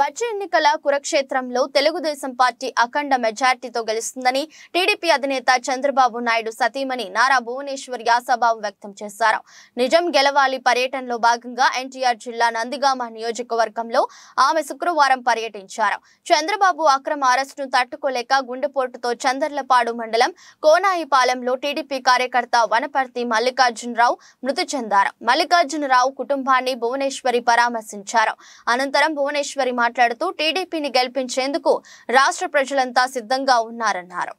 వచ్చే ఎన్నికల కురక్షేత్రంలో తెలుగుదేశం పార్టీ అఖండ మెజార్టీతో గెలుస్తుందని టీడీపీ అధినేత చంద్రబాబు నాయుడు సతీమణి నారా భువనేశ్వర్ యాసాబాబు వ్యక్తం చేశారు నిజం గెలవాలి పర్యటనలో భాగంగా ఎన్టీఆర్ జిల్లా నందిగామ నియోజకవర్గంలో ఆమె శుక్రవారం పర్యటించారు చంద్రబాబు అక్రమ అరెస్టును తట్టుకోలేక గుండెపోటుతో చందర్లపాడు మండలం కోనాయిపాలెంలో టీడీపీ కార్యకర్త వనపర్తి మల్లికార్జునరావు మృతి చెందారు మల్లికార్జునరావు కుటుంబాన్ని భువనేశ్వరి పరామర్శించారు అనంతరం భువనేశ్వరి మాట్లాడుతూ టీడీపీని గెలిపించేందుకు రాష్ట్ర ప్రజలంతా సిద్ధంగా ఉన్నారన్నారు